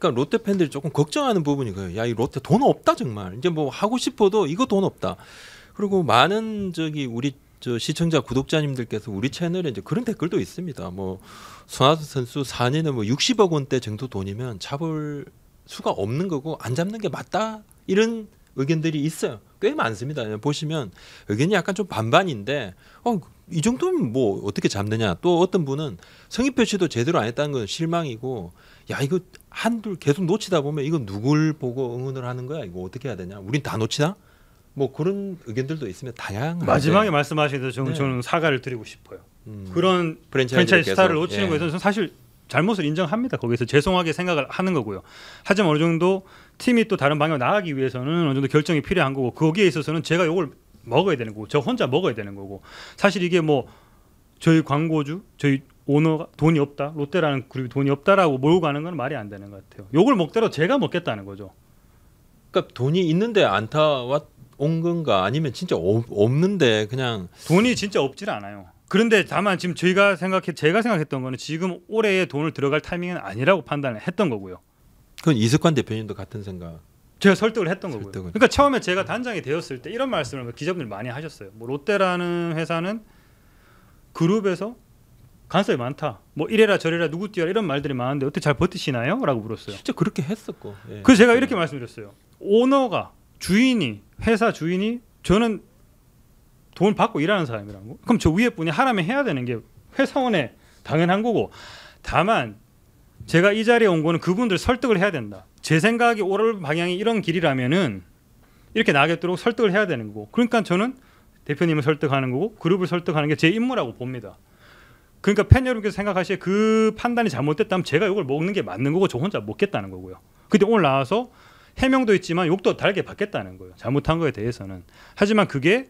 그러니까 롯데 팬들이 조금 걱정하는 부분이 그예요. 거야이 롯데 돈 없다 정말. 이제 뭐 하고 싶어도 이거 돈 없다. 그리고 많은 저기 우리 저 시청자 구독자님들께서 우리 채널에 이제 그런 댓글도 있습니다. 뭐 손아섭 선수 4년에 뭐 60억 원대 정도 돈이면 잡을 수가 없는 거고 안 잡는 게 맞다 이런 의견들이 있어요. 꽤 많습니다. 보시면 의견이 약간 좀 반반인데 어, 이 정도면 뭐 어떻게 잡느냐 또 어떤 분은 성의 표시도 제대로 안 했다는 건 실망이고 야 이거 한둘 계속 놓치다 보면 이건 누굴 보고 응원을 하는 거야? 이거 어떻게 해야 되냐? 우린 다 놓치나? 뭐 그런 의견들도 있으면 다양한 마지막에 말씀하신 대로 저는, 네. 저는 사과를 드리고 싶어요. 음. 그런 프랜차이즈 스타를 놓치는 예. 거에 대해서 사실 잘못을 인정합니다. 거기서 죄송하게 생각을 하는 거고요. 하지만 어느 정도 팀이 또 다른 방향으로 나가기 위해서는 어느 정도 결정이 필요한 거고 거기에 있어서는 제가 이걸 먹어야 되는 거고 저 혼자 먹어야 되는 거고 사실 이게 뭐 저희 광고주 저희 오너가 돈이 없다 롯데라는 그룹이 돈이 없다라고 몰고 가는 건 말이 안 되는 것 같아요. 요걸 먹대로 제가 먹겠다는 거죠. 그러니까 돈이 있는데 안 타왔 온 건가 아니면 진짜 없, 없는데 그냥 돈이 진짜 없질 않아요. 그런데 다만 지금 저희가 생각해 제가 생각했던 거는 지금 올해에 돈을 들어갈 타이밍은 아니라고 판단을 했던 거고요. 그건 이석환 대표님도 같은 생각. 제가 설득을 했던 거득을 거고요. 그러니까 처음에 제가 단장이 되었을 때 이런 말씀을 기자분들 많이 하셨어요. 뭐 롯데라는 회사는 그룹에서 간섭이 많다. 뭐 이래라 저래라 누구 뛰어라 이런 말들이 많은데 어떻게 잘 버티시나요? 라고 물었어요. 진짜 그렇게 했었고. 예. 그래서 제가 이렇게 예. 말씀드렸어요. 오너가 주인이 회사 주인이 저는 돈 받고 일하는 사람이라고. 그럼 저 위에 분이 하라면 해야 되는 게 회사원의 당연한 거고. 다만 제가 이 자리에 온 거는 그분들 설득을 해야 된다. 제 생각이 오를 방향이 이런 길이라면은 이렇게 나겠도록 설득을 해야 되는 거고. 그러니까 저는 대표님을 설득하는 거고 그룹을 설득하는 게 제 임무라고 봅니다. 그러니까 팬 여러분께서 생각하시에 그 판단이 잘못됐다면 제가 욕을 먹는 게 맞는 거고 저 혼자 먹겠다는 거고요. 근데 오늘 나와서 해명도 있지만 욕도 달게 받겠다는 거예요. 잘못한 거에 대해서는. 하지만 그게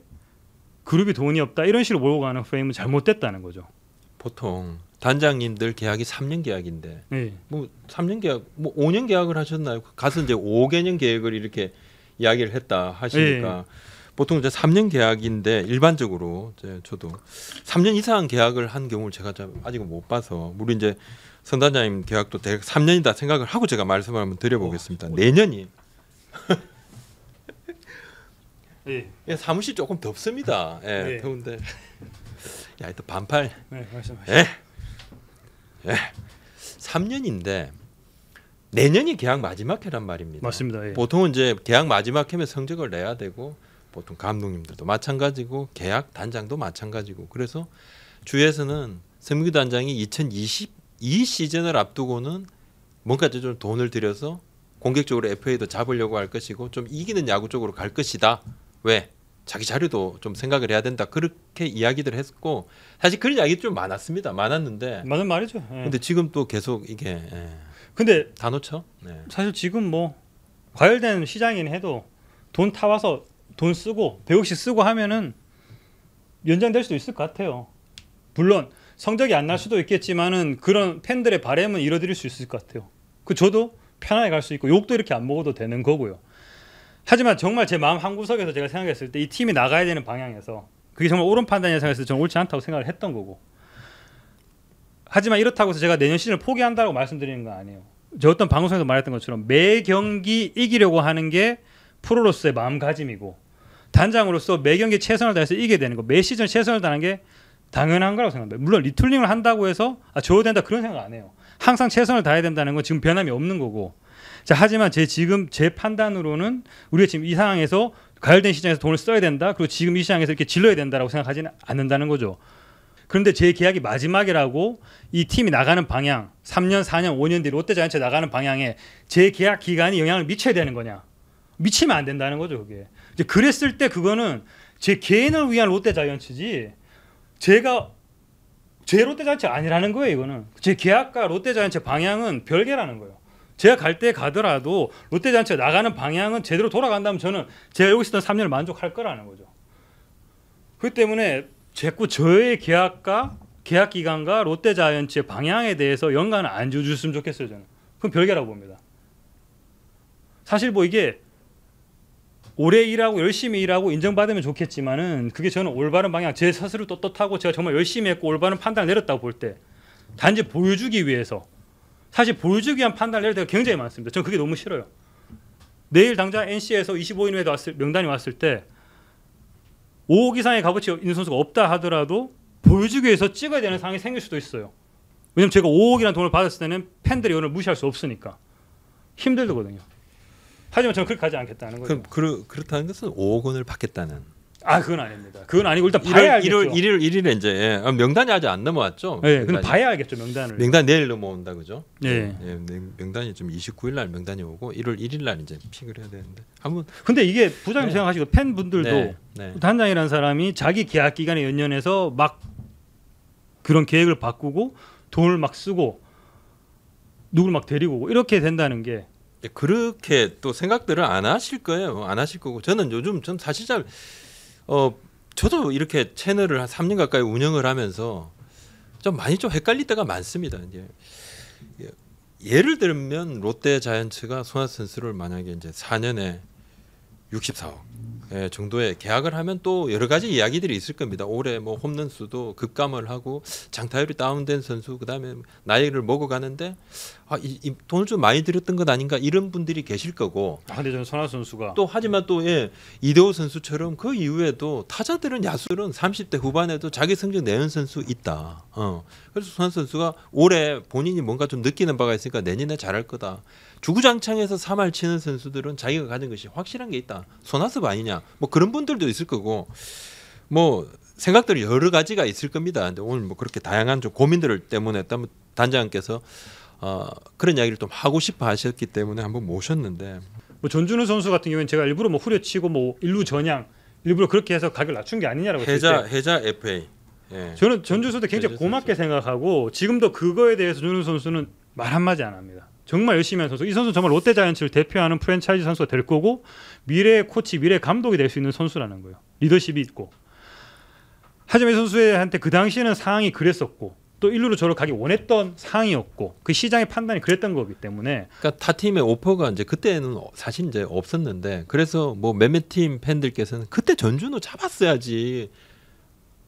그룹이 돈이 없다 이런 식으로 몰고 가는 프레임은 잘못됐다는 거죠. 보통 단장님들 계약이 3년 계약인데 네. 뭐 3년 계약 뭐 5년 계약을 하셨나요? 가서 이제 5개년 계획을 이렇게 이야기를 했다 하시니까 네. 보통 이제 3년 계약인데 일반적으로 이제 저도 3년 이상 계약을 한 경우를 제가 아직 못 봐서 우리 이제 선단장님 계약도 대략 3년이다 생각을 하고 제가 말씀을 한번 드려보겠습니다. 와, 어, 내년이 예. 예. 사무실 조금 덥습니다. 예, 예. 더운데 야 일단 반팔 네, 말씀하시죠. 예. 예. 3년인데 내년이 계약 마지막 해란 말입니다. 맞습니다. 예. 보통은 이제 계약 마지막 해면 성적을 내야 되고 보통 감독님들도 마찬가지고 계약 단장도 마찬가지고 그래서 주에서는 선민규 단장이 2022 시즌을 앞두고는 뭔가 좀 돈을 들여서 공격적으로 FA도 잡으려고 할 것이고 좀 이기는 야구 쪽으로 갈 것이다. 왜? 자기 자료도 좀 생각을 해야 된다. 그렇게 이야기들 했고 사실 그런 이야기 좀 많았습니다. 많았는데 맞는 말이죠. 예. 근데 지금 또 계속 이게 예. 근데 다놓쳐 예. 네. 사실 지금 뭐 과열된 시장인 해도 돈 타와서 돈 쓰고 배우0씩 쓰고 하면은 연장될 수도 있을 것 같아요. 물론 성적이 안 날 수도 있겠지만은 그런 팬들의 바램은 이뤄드릴 수 있을 것 같아요. 그 저도 편하게 갈 수 있고 욕도 이렇게 안 먹어도 되는 거고요. 하지만 정말 제 마음 한 구석에서 제가 생각했을 때 이 팀이 나가야 되는 방향에서 그게 정말 옳은 판단이라 생서 저는 옳지 않다고 생각을 했던 거고. 하지만 이렇다고 해서 제가 내년 시즌을 포기한다고 말씀드리는 건 아니에요. 저 어떤 방송에서 말했던 것처럼 매 경기 이기려고 하는 게 프로로서의 마음가짐이고 단장으로서 매 경기 최선을 다해서 이겨야 되는 거, 매 시즌 최선을 다하는 게 당연한 거라고 생각합니다. 물론 리툴링을 한다고 해서 아, 줘야 된다 그런 생각 안 해요. 항상 최선을 다해야 된다는 건 지금 변함이 없는 거고. 자, 하지만 제 지금 제 판단으로는 우리가 지금 이 상황에서 가열된 시장에서 돈을 써야 된다. 그리고 지금 이 시장에서 이렇게 질러야 된다라고 생각하지는 않는다는 거죠. 그런데 제 계약이 마지막이라고 이 팀이 나가는 방향, 3년, 4년, 5년 뒤 롯데자이언츠 나가는 방향에 제 계약 기간이 영향을 미쳐야 되는 거냐? 미치면 안 된다는 거죠, 그게. 이제 그랬을 때 그거는 제 개인을 위한 롯데 자이언츠지 제가 제 롯데 자이언츠 아니라는 거예요 이거는 제 계약과 롯데 자이언츠 방향은 별개라는 거예요 제가 갈 때 가더라도 롯데 자이언츠가 나가는 방향은 제대로 돌아간다면 저는 제가 여기 있던 3년을 만족할 거라는 거죠 그 때문에 제꾸 저의 계약과 계약 기간과 롯데 자이언츠의 방향에 대해서 연관을 안 줘주셨으면 좋겠어요 저는 그건 별개라고 봅니다 사실 뭐 이게 오래 일하고 열심히 일하고 인정받으면 좋겠지만은 그게 저는 올바른 방향 제 스스로 떳떳하고 제가 정말 열심히 했고 올바른 판단을 내렸다고 볼 때 단지 보여주기 위해서 사실 보여주기 위한 판단을 내릴 때가 굉장히 많습니다. 저는 그게 너무 싫어요. 내일 당장 NC에서 25인 외도 왔을, 명단이 왔을 때 5억 이상의 값어치 있는 선수가 없다 하더라도 보여주기 위해서 찍어야 되는 상황이 생길 수도 있어요. 왜냐면 제가 5억이라는 돈을 받았을 때는 팬들이 오늘 무시할 수 없으니까 힘들거든요. 하지만 저는 그렇게 가지 않겠다는 거죠. 그, 그, 렇다는 것은 5억 원을 받겠다는. 아 그건 아닙니다. 그건 아니고 일단 봐야 1월, 1월 1일 1일 이제 예. 아, 명단이 아직 안 넘어왔죠. 예, 근 봐야 겠죠 명단을. 명단 내일 넘어온다 그죠? 예. 예 네, 명단이 좀 29일 날 명단이 오고 1월 1일 날 이제 픽을 해야 되는데 한번. 근데 이게 부장님 네. 생각하시고 팬분들도 네. 네. 단장이라는 사람이 자기 계약 기간에 연연해서 막 그런 계획을 바꾸고 돈을 막 쓰고 누굴 막데리고 이렇게 된다는 게 그렇게 또 생각들을 안 하실 거예요. 안 하실 거고 저는 요즘 전 사실 잘 어, 저도 이렇게 채널을 한 3년 가까이 운영을 하면서 좀 많이 좀 헷갈릴 때가 많습니다. 이제 예를 들면 롯데 자이언츠가 손아 선수를 만약에 이제 4년에 64억 예, 정도의 계약을 하면 또 여러 가지 이야기들이 있을 겁니다. 올해 뭐 홈런 수도 급감을 하고 장타율이 다운된 선수 그다음에 나이를 먹어가는데 아, 이, 이 돈을 좀 많이 들였던 것 아닌가 이런 분들이 계실 거고. 아, 데 저는 선화 선수가 또 하지만 또 예, 이대호 선수처럼 그 이후에도 타자들은 야수들은 30대 후반에도 자기 성적 내는 선수 있다. 어. 그래서 선화 선수가 올해 본인이 뭔가 좀 느끼는 바가 있으니까 내년에 잘할 거다. 주구장창에서 삼할 치는 선수들은 자기가 가진 것이 확실한 게 있다. 소나습 아니냐. 뭐 그런 분들도 있을 거고 뭐 생각들이 여러 가지가 있을 겁니다. 근데 오늘 뭐 그렇게 다양한 좀 고민들 때문에 단장께서 어, 그런 이야기를 좀 하고 싶어 하셨기 때문에 한번 모셨는데 뭐 전준우 선수 같은 경우에는 제가 일부러 뭐 후려치고 뭐 일루 전향 일부러 그렇게 해서 가격을 낮춘 게 아니냐라고 해자 해자 FA 예. 저는 전준우 선수 굉장히 고맙게 선수. 생각하고 지금도 그거에 대해서 전준우 선수는 말 한마디 안 합니다. 정말 열심히 한 선수. 이 선수 정말 롯데 자이언츠를 대표하는 프랜차이즈 선수가 될 거고 미래의 코치, 미래의 감독이 될 수 있는 선수라는 거예요. 리더십이 있고. 하지만 이 선수한테 그 당시에는 상황이 그랬었고 또 일루로 저를 가기 원했던 상황이었고 그 시장의 판단이 그랬던 거기 때문에 그러니까 타 팀의 오퍼가 이제 그때는 사실 이제 없었는데 그래서 뭐 매매 팀 팬들께서는 그때 전준우 잡았어야지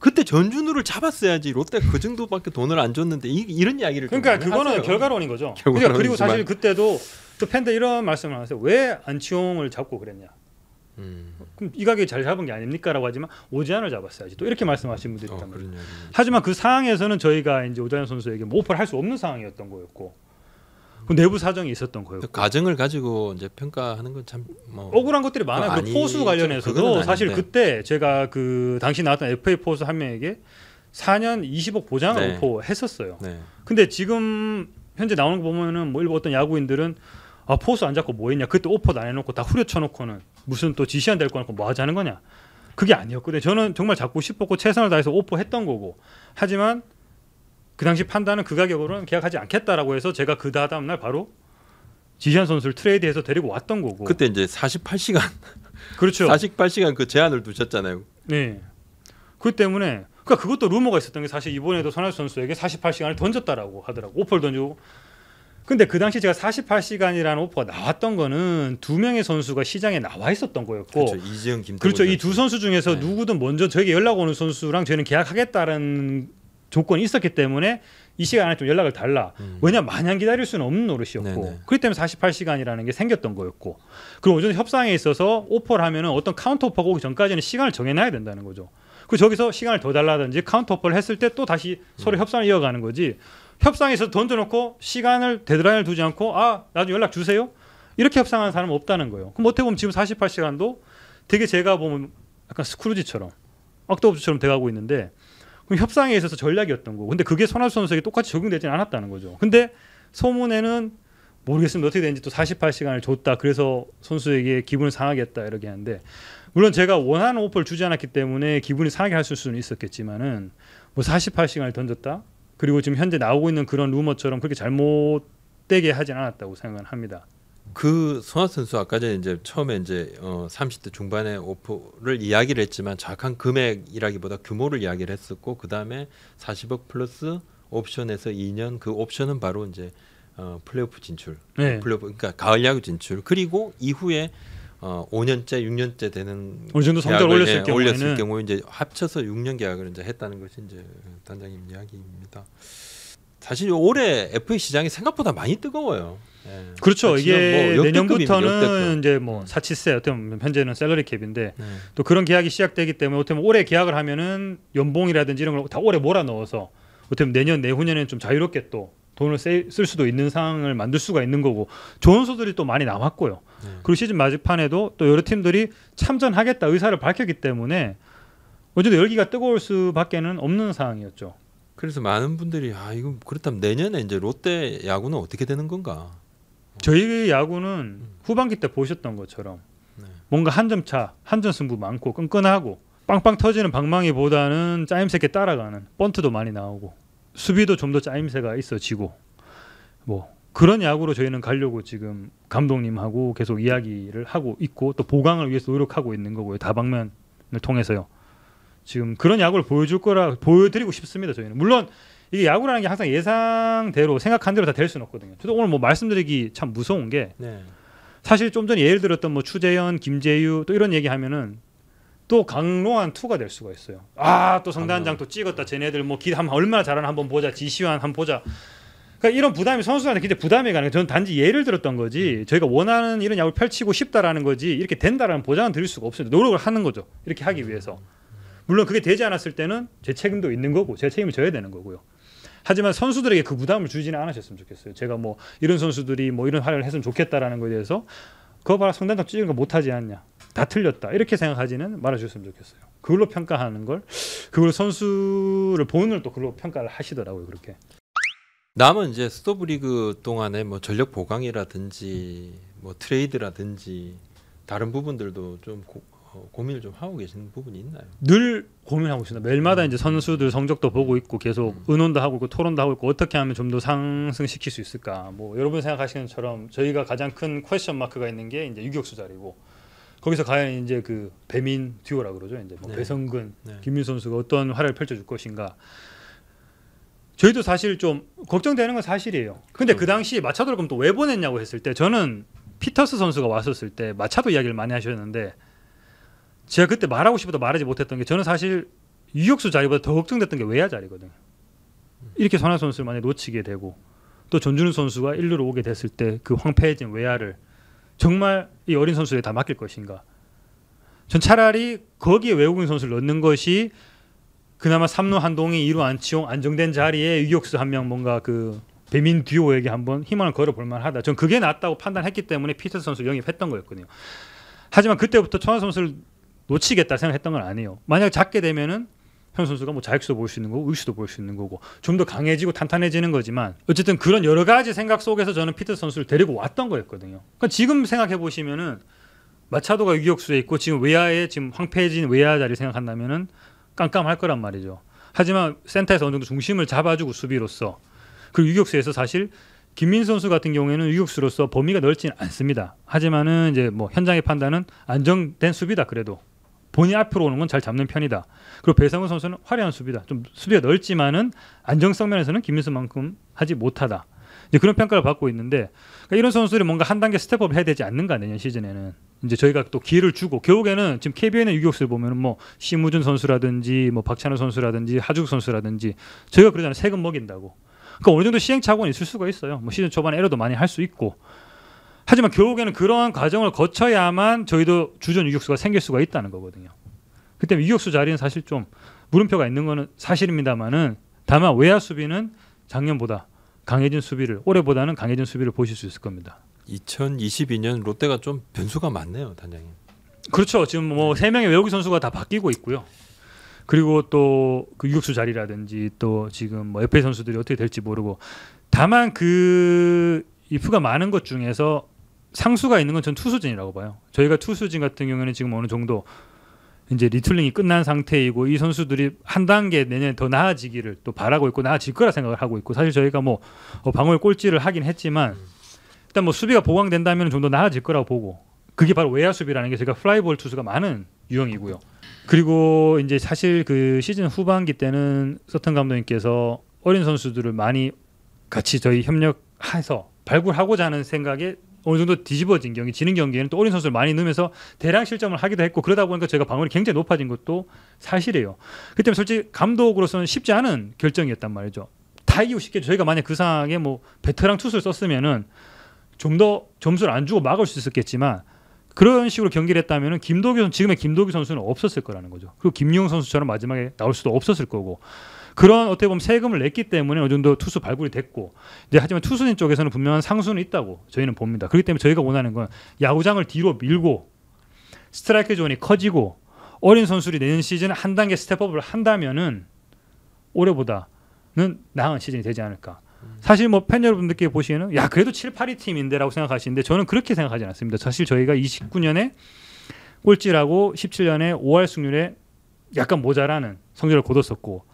그때 전준우를 잡았어야지 롯데 그 정도밖에 돈을 안 줬는데 이, 런 이야기를 그러니까 그거는 하세요. 결과론인 거죠. 그러니까 결과론이지만. 그리고 사실 그때도 또 그 팬들 이런 말씀을 하세요. 왜 안치홍을 잡고 그랬냐? 음. 그럼 이 가격이 잘 잡은 게 아닙니까라고 하지만 오지환을 잡았어야지 또 이렇게 말씀하신 분들이 어, 있단 말이에요. 어, 하지만 그 상황에서는 저희가 이제 오지환 선수에게 모퍼를 할 수 없는 상황이었던 거였고 그 내부 사정이 있었던 거예요. 그 가정을 가지고 이제 평가하는 건참뭐 억울한 것들이 많아요. 그 아니, 포수 관련해서도 사실 그때 제가 그 당시 나왔던 FA 포수 한 명에게 4년 20억 보장을 네. 포했었어요 네. 근데 지금 현재 나오는 거 보면은 뭐 일부 어떤 야구인들은 아 포수 안 잡고 뭐 했냐 그때 오퍼도 안 해놓고 다 후려쳐놓고는 무슨 또 지시한 될거 놓고 뭐 하자는 거냐 그게 아니었거든요. 저는 정말 잡고 싶었고 최선을 다해서 오퍼했던 거고 하지만 그 당시 판단은 그 가격으로는 계약하지 않겠다라고 해서 제가 그 다음 날 바로 지시한 선수를 트레이드해서 데리고 왔던 거고. 그때 이제 48시간. 그렇죠. 48시간 그 제한을 두셨잖아요. 네. 그 때문에 그러니까 그것도 루머가 있었던 게 사실 이번에도 손아 선수에게 48시간을 던졌다라고 하더라고. 오퍼를 던지고. 근데 그 당시 제가 48시간이라는 오퍼가 나왔던 거는 두 명의 선수가 시장에 나와 있었던 거였고 그렇죠. 이지영 김 그렇죠. 이 두 선수 중에서 네. 누구든 먼저 저에게 연락 오는 선수랑 저희는 계약하겠다는 조건이 있었기 때문에 이 시간 안에 좀 연락을 달라. 음. 왜냐 마냥 기다릴 수는 없는 노릇이었고 네네. 그렇기 때문에 48시간이라는 게 생겼던 거였고 그리고 오전 협상에 있어서 오퍼를 하면은 어떤 카운터 오퍼가 오기 전까지는 시간을 정해놔야 된다는 거죠. 그 저기서 시간을 더 달라든지 카운터 오퍼를 했을 때 또 다시 서로 음. 협상을 이어가는 거지 협상에서 던져놓고 시간을 데드라인을 두지 않고 아나도 연락 주세요 이렇게 협상하는 사람은 없다는 거예요. 그럼 어떻게 보면 지금 48시간도 되게 제가 보면 약간 스크루지처럼 악도업주처럼 돼가고 있는데 그럼 협상에 있어서 전략이었던 거고. 근데 그게 손아섭 선수에게 똑같이 적용되지는 않았다는 거죠. 근데 소문에는 모르겠습니다. 어떻게 되는지 또 48시간을 줬다. 그래서 선수에게 기분을 상하게 했다. 이렇게 하는데 물론 제가 원하는 오퍼를 주지 않았기 때문에 기분이 상하게 할 수는 있었겠지만은 뭐 48시간을 던졌다. 그리고 지금 현재 나오고 있는 그런 루머처럼 그렇게 잘못되게 하진 않았다고 생각을 합니다. 그 손아 선수 아까 전에 이제 처음에 이제 어 30대 중반에 오프를 이야기를 했지만 정확한 금액이라기보다 규모를 이야기를 했었고 그 다음에 40억 플러스 옵션에서 2년 그 옵션은 바로 이제 어 플레이오프 진출, 네. 플레이오프 그러니까 가을 야구 진출 그리고 이후에 어 5년째, 6년째 되는 어느 정도 성적 을 예, 올렸을 경우에 올렸을 경우 이제 합쳐서 6년 계약을 이제 했다는 것이 이제 단장님 이야기입니다. 사실 올해 FA 시장이 생각보다 많이 뜨거워요. 네. 그렇죠. 이게 뭐 내년부터는 이제 뭐 사치세 어떻게 현재는 셀러리 캡인데 네. 또 그런 계약이 시작되기 때문에 어떻게 보면 올해 계약을 하면은 연봉이라든지 이런 걸 다 올해 몰아 넣어서 어떻게 보면 내년 내후년에는 좀 자유롭게 또 돈을 쓸 수도 있는 상황을 만들 수가 있는 거고 좋은 소들이또 많이 남았고요. 네. 그리고 시즌 마지판에도또 여러 팀들이 참전하겠다 의사를 밝혔기 때문에 어쨌든 열기가 뜨거울 수밖에는 없는 상황이었죠. 그래서 많은 분들이 아 이거 그렇다면 내년에 이제 롯데 야구는 어떻게 되는 건가? 저희 야구는 음. 후반기 때 보셨던 것처럼 네. 뭔가 한 점 차, 한 점 승부 많고 끈끈하고 빵빵 터지는 방망이보다는 짜임새게 따라가는 번트도 많이 나오고 수비도 좀 더 짜임새가 있어지고 뭐 그런 야구로 저희는 가려고 지금 감독님하고 계속 이야기를 하고 있고 또 보강을 위해서 노력하고 있는 거고요 다방면을 통해서요. 지금 그런 야구를 보여줄 거라 보여드리고 싶습니다. 저희는 물론 이게 야구라는 게 항상 예상대로 생각한 대로 다 될 수는 없거든요. 저도 오늘 뭐 말씀드리기 참 무서운 게 네. 사실 좀 전에 예를 들었던 뭐 추재현, 김재유 또 이런 얘기하면은 또 강로한 투가 될 수가 있어요. 아 또 성단장 또 찍었다. 쟤네들 뭐 기한 얼마나 잘하나 한번 보자. 지시환 한번 보자. 그러니까 이런 부담이 선수한테 굉장히 부담이 가는 저는 단지 예를 들었던 거지 저희가 원하는 이런 야구를 펼치고 싶다라는 거지 이렇게 된다라는 보장은 드릴 수가 없습니다. 노력을 하는 거죠. 이렇게 하기 위해서. 물론 그게 되지 않았을 때는 제 책임도 있는 거고 제 책임을 져야 되는 거고요. 하지만 선수들에게 그 부담을 주지는 않으셨으면 좋겠어요. 제가 뭐 이런 선수들이 뭐 이런 활약을 했으면 좋겠다라는 거에 대해서 그거 봐라 성단장 찢은 거 못하지 않냐 다 틀렸다 이렇게 생각하지는 말아주셨으면 좋겠어요. 그걸로 평가하는 걸 그걸 선수를 보는 을또 그걸로 평가를 하시더라고요 그렇게. 남은 이제 스토브리그 동안에 뭐 전력 보강이라든지 뭐 트레이드라든지 다른 부분들도 좀 고, 어, 고민을 좀 하고 계신 부분이 있나요? 늘 고민하고 있습니다. 매일마다 음. 이제 선수들 성적도 보고 있고 계속 의논도 음. 하고 있고 토론도 하고 있고 어떻게 하면 좀 더 상승시킬 수 있을까. 뭐 여러분 생각하시는 것 처럼 저희가 가장 큰 퀘션 마크가 있는 게 이제 유격수 자리고 거기서 과연 이제 그 배민 듀오라 그러죠. 이제 뭐 네. 배성근, 네. 김민 선수가 어떤 활약을 펼쳐줄 것인가. 저희도 사실 좀 걱정되는 건 사실이에요. 근데 그 음. 당시 마차도를 그럼 또 왜 보냈냐고 했을 때 저는 피터스 선수가 왔었을 때 마차도 이야기를 많이 하셨는데 제가 그때 말하고 싶어도 말하지 못했던 게 저는 사실 유격수 자리보다 더 걱정됐던 게 외야 자리거든요. 이렇게 선화 선수를 만약 놓치게 되고 또 전준우 선수가 1루로 오게 됐을 때 그 황폐해진 외야를 정말 이 어린 선수에게 다 맡길 것인가? 전 차라리 거기에 외국인 선수를 넣는 것이 그나마 3루 한동이 2루 안치용 안정된 자리에 유격수 한 명 뭔가 그 배민 듀오에게 한번 희망을 걸어볼 만하다. 전 그게 낫다고 판단했기 때문에 피터 선수 영입했던 거였거든요. 하지만 그때부터 천하 선수를 놓치겠다 생각했던 건 아니에요. 만약 작게 되면은 현 선수가 뭐 자익수도 볼 수 있는 거고 의수도 볼 수 있는 거고 좀 더 강해지고 탄탄해지는 거지만 어쨌든 그런 여러 가지 생각 속에서 저는 피트 선수를 데리고 왔던 거였거든요. 그러니까 지금 생각해 보시면은 마차도가 유격수에 있고 지금 외야에 지금 황폐해진 외야 자리 생각한다면은 깜깜할 거란 말이죠. 하지만 센터에서 어느 정도 중심을 잡아주고 수비로서 그리고 유격수에서 사실 김민 선수 같은 경우에는 유격수로서 범위가 넓지는 않습니다. 하지만은 이제 뭐 현장의 판단은 안정된 수비다 그래도 본인 앞으로 오는 건 잘 잡는 편이다. 그리고 배상훈 선수는 화려한 수비다. 좀 수비가 넓지만은 안정성 면에서는 김민수만큼 하지 못하다. 이제 그런 평가를 받고 있는데 그러니까 이런 선수들이 뭔가 한 단계 스텝업을 해야 되지 않는가 내년 시즌에는 이제 저희가 또 기회를 주고 결국에는 지금 KBO의 유격수를 보면은 뭐 심우준 선수라든지 뭐 박찬호 선수라든지 하중 선수라든지 저희가 그러잖아요 세금 먹인다고. 그러니까 어느 정도 시행착오는 있을 수가 있어요. 뭐 시즌 초반에 에러도 많이 할 수 있고 하지만 결국에는 그러한 과정을 거쳐야만 저희도 주전 유격수가 생길 수가 있다는 거거든요. 그때 유격수 자리는 사실 좀 물음표가 있는 거는 사실입니다만은 다만 외야 수비는 작년보다 강해진 수비를 올해보다는 강해진 수비를 보실 수 있을 겁니다. 2022년 롯데가 좀 변수가 많네요, 단장님. 그렇죠. 지금 뭐세 네. 명의 외국인 선수가 다 바뀌고 있고요. 그리고 또 그 유격수 자리라든지 또 지금 뭐 FA 선수들이 어떻게 될지 모르고 다만 그 이프가 많은 것 중에서 상수가 있는 건 전 투수진이라고 봐요. 저희가 투수진 같은 경우에는 지금 어느 정도 이제 리툴링이 끝난 상태이고 이 선수들이 한 단계 내년에 더 나아지기를 또 바라고 있고 나아질 거라 생각을 하고 있고 사실 저희가 뭐 어, 방어의 꼴찌를 하긴 했지만 일단 뭐 수비가 보강된다면 좀 더 나아질 거라고 보고 그게 바로 외야 수비라는 게 제가 플라이볼 투수가 많은 유형이고요. 그리고 이제 사실 그 시즌 후반기 때는 서튼 감독님께서 어린 선수들을 많이 같이 저희 협력해서 발굴하고자 하는 생각에 어느 정도 뒤집어진 경기, 지는 경기에는 또 어린 선수를 많이 넣으면서 대량 실점을 하기도 했고 그러다 보니까 제가 방어이 굉장히 높아진 것도 사실이에요. 그때문 뭐 솔직히 감독으로서는 쉽지 않은 결정이었단 말이죠. 다 이기고 쉽게 저희가 만약 그 상황에 뭐 베테랑 투수를 썼으면은 좀 더 점수를 안 주고 막을 수 있었겠지만 그런 식으로 경기를 했다면은 김도규 지금의 김도규 선수는 없었을 거라는 거죠. 그리고 김용 선수처럼 마지막에 나올 수도 없었을 거고. 그런 어떻게 보면 세금을 냈기 때문에 어느 정도 투수 발굴이 됐고 이제 하지만 투수진 쪽에서는 분명한 상수는 있다고 저희는 봅니다. 그렇기 때문에 저희가 원하는 건 야구장을 뒤로 밀고 스트라이크 존이 커지고 어린 선수들이 내년 시즌한 단계 스텝업을 한다면은 올해보다는 나은 시즌이 되지 않을까. 사실 뭐 팬 여러분들께 보시기에는 야 그래도 7, 8위 팀인데라고 생각하시는데 저는 그렇게 생각하지 않습니다. 사실 저희가 29년에 꼴찌라고 17년에 5할 승률에 약간 모자라는 성적을 거뒀었고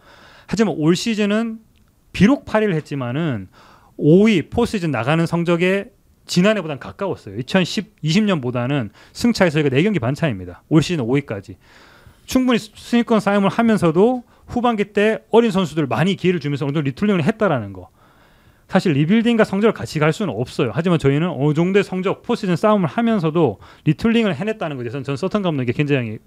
하지만 올 시즌은 비록 8위를 했지만은 5위 포시즌 나가는 성적에 지난해보단 가까웠어요. 2010 20년보다는 승차에서 저희 4경기 반 차입니다. 올 시즌 5위까지. 충분히 순위권 싸움을 하면서도 후반기 때 어린 선수들 많이 기회를 주면서 어느 정도 리툴링을 했다라는 거. 사실 리빌딩과 성적을 같이 갈 수는 없어요. 하지만 저희는 어느 정도의 성적 포시즌 싸움을 하면서도 리툴링을 해냈다는 것에 대해서는 전 서튼 감독에게 굉장히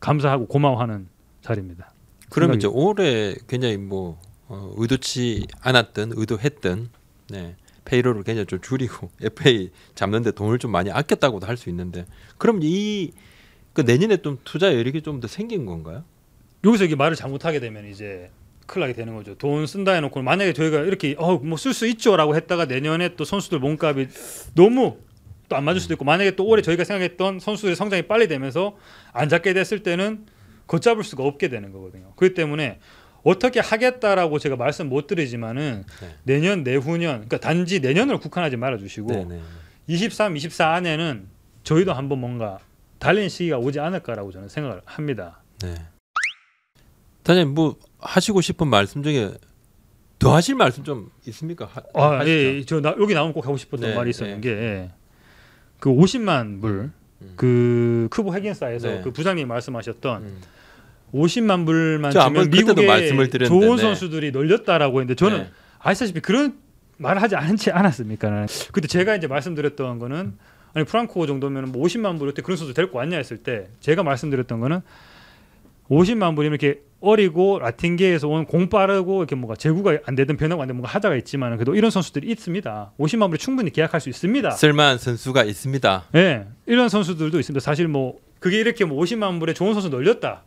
감사하고 고마워하는 자리입니다. 그러면 이제 올해 굉장히 뭐 어, 의도치 않았던 의도했던 네, 페이로를 굉장히 좀 줄이고 FA 잡는데 돈을 좀 많이 아꼈다고도 할 수 있는데 그럼 이그 내년에 좀 투자 여력이 좀 더 생긴 건가요? 여기서 이게 말을 잘못하게 되면 이제 클일 나게 되는 거죠. 돈 쓴다 해놓고 만약에 저희가 이렇게 어뭐쓸 수 있죠라고 했다가 내년에 또 선수들 몸값이 너무 또 안 맞을 수도 있고 만약에 또 올해 저희가 생각했던 선수들의 성장이 빨리 되면서 안 잡게 됐을 때는 걷잡을 수가 없게 되는 거거든요. 그렇기 때문에 어떻게 하겠다라고 제가 말씀 못 드리지만은 네. 내년 내후년 그러니까 단지 내년을 국한하지 말아 주시고 네, 네. 23, 24 안에는 저희도 한번 뭔가 달린 시기가 오지 않을까라고 저는 생각을 합니다. 네. 단장뭐 하시고 싶은 말씀 중에 더 하실 말씀 좀 있습니까? 하, 아, 예, 예 저 나, 여기 나오면 꼭 하고 싶었던 네, 말이 있었는 게그 50만 불 음. 그 크보 핵인사에서 네. 그 부장님이 말씀하셨던 음. 50만 불만 주면 미국의 말씀을 드렸는데, 좋은 선수들이 네. 널렸다라고 했는데 저는 네. 아시다시피 그런 말을 하지 않지 않았습니까? 그때 제가 이제 말씀드렸던 거는 아니 프랑코 정도면 뭐 50만 불 어때 그런 선수 데리고 왔냐 했을 때 제가 말씀드렸던 거는 50만 불이면 이렇게 어리고 라틴계에서 온 공 빠르고 이렇게 뭔가 재구가 안 되든 변화가 안 되든 뭔가 하자가 있지만 그래도 이런 선수들이 있습니다. 50만 불에 충분히 계약할 수 있습니다. 쓸만한 선수가 있습니다. 예. 네, 이런 선수들도 있습니다. 사실 뭐 그게 이렇게 뭐 50만 불에 좋은 선수 널렸다.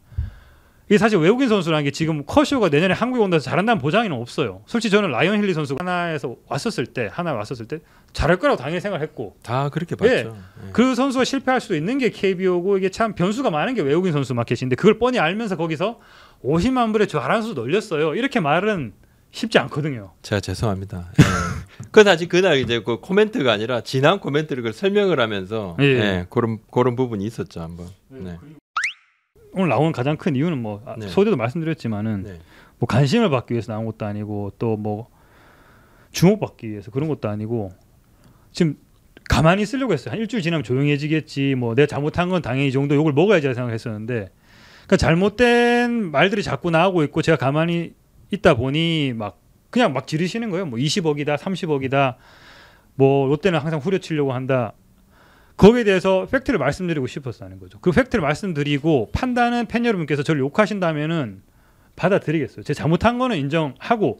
이게 사실 외국인 선수라는 게 지금 커쇼가 내년에 한국에 온다서 잘한다는 보장이는 없어요. 솔직히 저는 라이언 힐리 선수 가 하나에서 왔었을 때 하나 왔었을 때 잘할 거라고 당연히 생각했고 다 그렇게 예, 봤죠. 예. 예. 그 선수가 실패할 수도 있는 게 KBO고 이게 참 변수가 많은 게 외국인 선수 마켓인데 그걸 뻔히 알면서 거기서 50만 불에 저 아란수 놀렸어요. 이렇게 말은 쉽지 않거든요. 제가 죄송합니다. 예. 그 사실 그날 이제 그 코멘트가 아니라 지난 코멘트를 그걸 설명을 하면서 예. 예, 그런 그런 부분이 있었죠 한번. 네. 네. 오늘 나온 가장 큰 이유는 뭐 아, 네. 소재도 말씀드렸지만은 네. 뭐 관심을 받기 위해서 나온 것도 아니고 또 뭐 주목받기 위해서 그런 것도 아니고 지금 가만히 있으려고 했어요. 한 일주일 지나면 조용해지겠지. 뭐 내가 잘못한 건 당연히 이 정도 욕을 먹어야지 생각했었는데 그러니까 잘못된 말들이 자꾸 나오고 있고 제가 가만히 있다 보니 막 그냥 막 지르시는 거예요. 뭐 20억이다, 30억이다. 뭐 롯데는 항상 후려치려고 한다. 거기에 대해서 팩트를 말씀드리고 싶었다는 거죠. 그 팩트를 말씀드리고 판단은 팬 여러분께서 저를 욕하신다면은 받아들이겠어요. 제 잘못한 거는 인정하고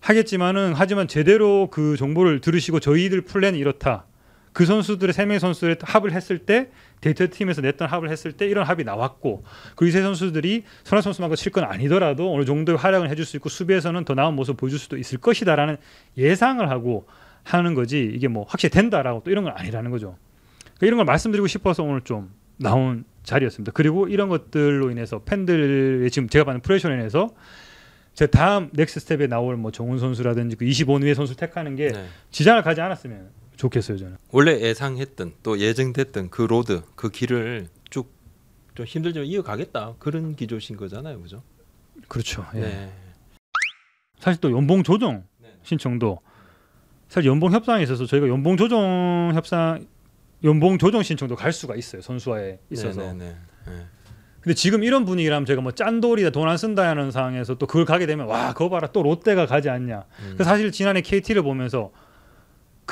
하겠지만은 하지만 제대로 그 정보를 들으시고 저희들 플랜 이렇다. 그 선수들의 세 명의 선수의 합을 했을 때 데이터 팀에서 냈던 합을 했을 때 이런 합이 나왔고 그 이세 선수들이 선화 선수만큼 칠 건 아니더라도 어느 정도의 활약을 해줄 수 있고 수비에서는 더 나은 모습 을 보여줄 수도 있을 것이다라는 예상을 하고 하는 거지 이게 뭐 확실히 된다라고 또 이런 건 아니라는 거죠. 그러니까 이런 걸 말씀드리고 싶어서 오늘 좀 나온 자리였습니다. 그리고 이런 것들로 인해서 팬들의 지금 제가 받는 프레셔로 인해서 제 다음 넥스 트 스텝에 나올 뭐 정훈 선수라든지 그 25위의 선수 택하는 게 네. 지장을 가지 않았으면 좋겠어요 저는. 원래 예상했던 또 예정됐던 그 로드 그 길을 쭉 좀 힘들지만 이어가겠다 그런 기조신 거잖아요, 그죠? 그렇죠. 예. 네. 사실 또 연봉 조정 네. 신청도 사실 연봉 협상에 있어서 저희가 연봉 조정 협상 연봉 조정 신청도 갈 수가 있어요 선수와에 있어서. 네네네. 네, 네. 근데 지금 이런 분위기라면 제가 뭐 짠돌이다 돈안 쓴다 하는 상황에서 또 그걸 가게 되면 와 그거 봐라 또 롯데가 가지 않냐. 음. 그 사실 지난해 KT를 보면서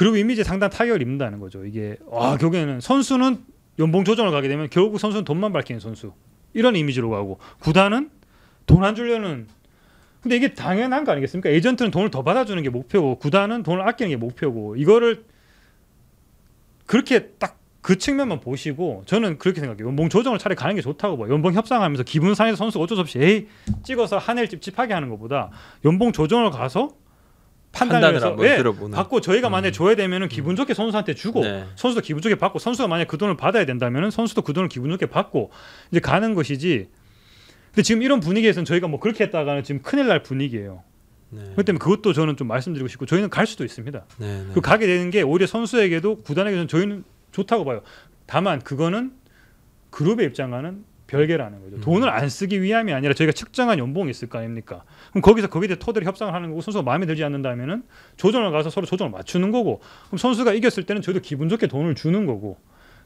그리고 이미지 상당 타격을 입는다는 거죠. 이게 와 결국에는 선수는 연봉 조정을 가게 되면 결국 선수는 돈만 밝히는 선수 이런 이미지로 가고 구단은 돈안 주려는 근데 이게 당연한 거 아니겠습니까? 에이전트는 돈을 더 받아주는 게 목표고 구단은 돈을 아끼는 게 목표고 이거를 그렇게 딱 그 측면만 보시고 저는 그렇게 생각해요. 연봉 조정을 차라리 가는 게 좋다고 봐요. 연봉 협상하면서 기분 상해서 선수가 어쩔 수 없이 에이 찍어서 한해 찝찝하게 하는 것보다 연봉 조정을 가서 판단을 해서 예, 들어보는. 받고 저희가 음. 만약에 줘야 되면은 기분 좋게 선수한테 주고 네. 선수도 기분 좋게 받고 선수가 만약 그 돈을 받아야 된다면은 선수도 그 돈을 기분 좋게 받고 이제 가는 것이지. 근데 지금 이런 분위기에서는 저희가 뭐 그렇게 했다가는 지금 큰일 날 분위기예요. 네. 그렇 때문에 그것도 저는 좀 말씀드리고 싶고 저희는 갈 수도 있습니다. 네, 네. 그 가게 되는 게 오히려 선수에게도 구단에게는 저희는 좋다고 봐요. 다만 그거는 그룹의 입장과는 별개라는 거죠. 음. 돈을 안 쓰기 위함이 아니라 저희가 측정한 연봉이 있을 거 아닙니까? 그럼 거기서 거기에 대해 토대로 협상을 하는 거고 선수가 마음에 들지 않는다면은 조정을 가서 서로 조정을 맞추는 거고 그럼 선수가 이겼을 때는 저희도 기분 좋게 돈을 주는 거고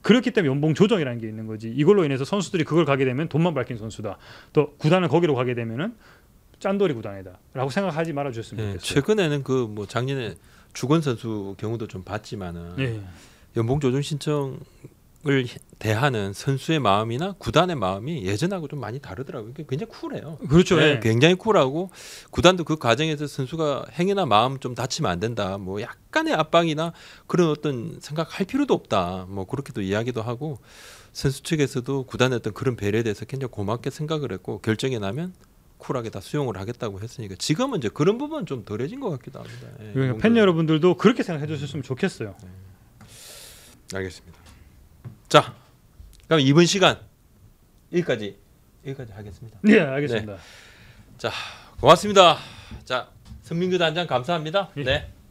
그렇기 때문에 연봉 조정이라는 게 있는 거지. 이걸로 인해서 선수들이 그걸 가게 되면 돈만 밝힌 선수다. 또 구단을 거기로 가게 되면은 짠돌이 구단이다라고 생각하지 말아 주셨으면 네, 좋겠어요. 네, 최근에는 그 뭐 작년에 주건 선수 경우도 좀 봤지만은 네. 연봉 조정 신청 을 대하는 선수의 마음이나 구단의 마음이 예전하고 좀 많이 다르더라고요. 굉장히 쿨해요. 그렇죠. 네. 예. 굉장히 쿨하고 구단도 그 과정에서 선수가 행위나 마음 좀 다치면 안 된다. 뭐 약간의 압박이나 그런 어떤 생각할 필요도 없다. 뭐 그렇게도 이야기도 하고 선수 측에서도 구단의 어떤 그런 배려에 대해서 굉장히 고맙게 생각을 했고 결정이 나면 쿨하게 다 수용을 하겠다고 했으니까 지금은 이제 그런 부분 좀 덜해진 것 같기도 합니다. 예, 그러니까 팬 여러분들도 그렇게 생각해 주셨으면 좋겠어요. 네. 알겠습니다. 자, 그럼 이번 시간 여기까지 여기까지 하겠습니다. 네, 알겠습니다. 네. 자, 고맙습니다. 자, 선민규 단장 감사합니다. 예. 네.